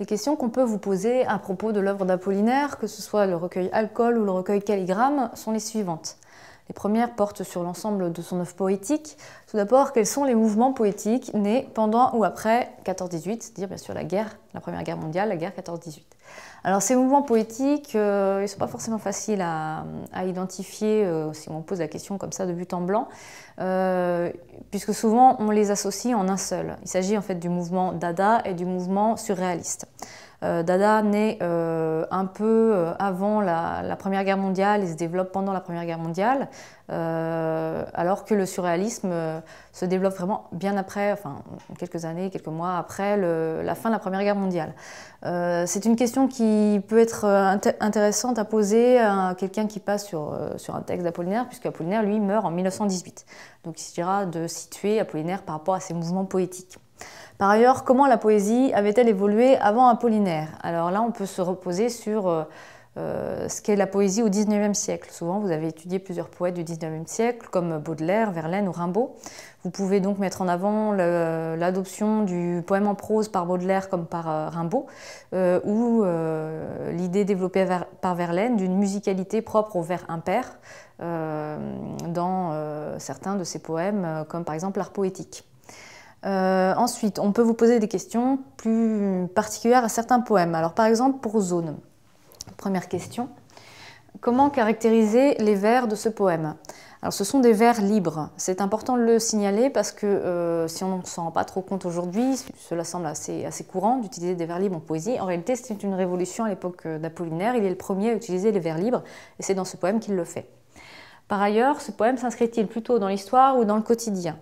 les questions qu'on peut vous poser à propos de l'œuvre d'Apollinaire, que ce soit le recueil Alcool ou le recueil Calligramme, sont les suivantes. Les premières portent sur l'ensemble de son œuvre poétique. Tout d'abord, quels sont les mouvements poétiques nés pendant ou après 14-18, c'est-à-dire bien sûr la guerre, la Première Guerre mondiale, la guerre 1418. 18 Alors ces mouvements poétiques, euh, ils ne sont pas forcément faciles à, identifier euh, si on pose la question comme ça de but en blanc, euh, puisque souvent on les associe en un seul. Il s'agit en fait du mouvement dada et du mouvement surréaliste. Euh, Dada naît euh, un peu euh, avant la, Première Guerre mondiale et se développe pendant la Première Guerre mondiale, alors que le surréalisme se développe vraiment bien après, enfin quelques années, quelques mois après la fin de la Première Guerre mondiale. C'est une question qui peut être intéressante à poser à quelqu'un qui passe sur, un texte d'Apollinaire, puisque Apollinaire, lui, meurt en 1918. Donc il s'agira de situer Apollinaire par rapport à ses mouvements poétiques. Par ailleurs, comment la poésie avait-elle évolué avant Apollinaire Alors là, on peut se reposer sur euh, euh, ce qu'est la poésie au XIXe siècle. Souvent, vous avez étudié plusieurs poètes du XIXe siècle, comme Baudelaire, Verlaine ou Rimbaud. Vous pouvez donc mettre en avant l'adoption du poème en prose par Baudelaire comme par euh, Rimbaud, ou l'idée développée par Verlaine d'une musicalité propre au vers impair dans certains de ses poèmes, comme par exemple l'art poétique. Euh, ensuite, on peut vous poser des questions plus particulières à certains poèmes. Alors, par exemple, pour Zone, première question comment caractériser les vers de ce poème alors ce sont des vers libres, c'est important de le signaler parce que euh, si on ne s'en rend pas trop compte aujourd'hui, cela semble assez, assez courant d'utiliser des vers libres en poésie. En réalité c'est une révolution à l'époque euh, d'Apollinaire, il est le premier à utiliser les vers libres et c'est dans ce poème qu'il le fait. Par ailleurs, ce poème s'inscrit-il plutôt dans l'histoire ou dans le quotidien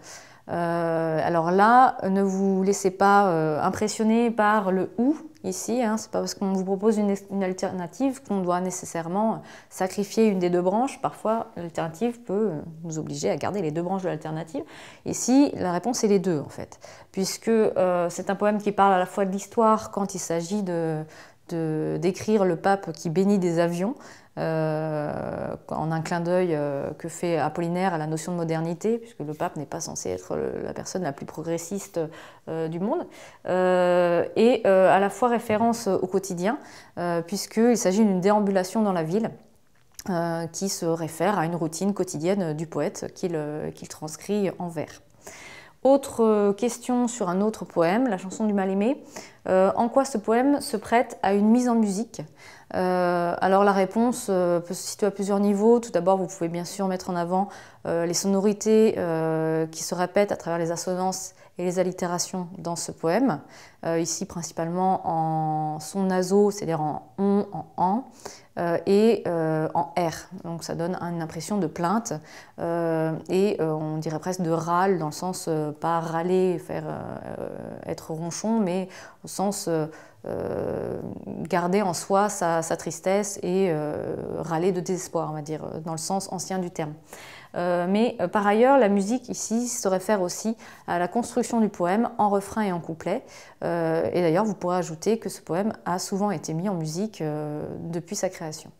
euh, alors là, ne vous laissez pas euh, impressionner par le ou ici. Hein, c'est pas parce qu'on vous propose une, alternative qu'on doit nécessairement sacrifier une des deux branches. Parfois, l'alternative peut euh, nous obliger à garder les deux branches de l'alternative. Ici, la réponse est les deux en fait, puisque c'est un poème qui parle à la fois de l'histoire quand il s'agit de, d'écrire le pape qui bénit des avions euh, en un clin d'œil euh, que fait Apollinaire à la notion de modernité, puisque le pape n'est pas censé être la personne la plus progressiste euh, du monde, et à la fois référence au quotidien, puisqu'il s'agit d'une déambulation dans la ville. qui se réfère à une routine quotidienne du poète qu'il transcrit en vers. Autre euh, question sur un autre poème, la chanson du mal-aimé. Euh, en quoi ce poème se prête à une mise en musique euh, Alors la réponse peut se situer à plusieurs niveaux. Tout d'abord, vous pouvez bien sûr mettre en avant les sonorités qui se répètent à travers les assonances et les allitérations dans ce poème. ici, principalement en son naso, c'est-à-dire en on, en an. Euh, et euh, en R. Donc ça donne une impression de plainte euh, et on dirait presque de râle dans le sens pas râler, faire être ronchon, mais au sens euh, garder en soi sa, tristesse et euh, râler de désespoir, on va dire, dans le sens ancien du terme. Euh, mais par ailleurs, la musique ici se réfère aussi à la construction du poème en refrain et en couplet. et d'ailleurs, vous pourrez ajouter que ce poème a souvent été mis en musique depuis sa création.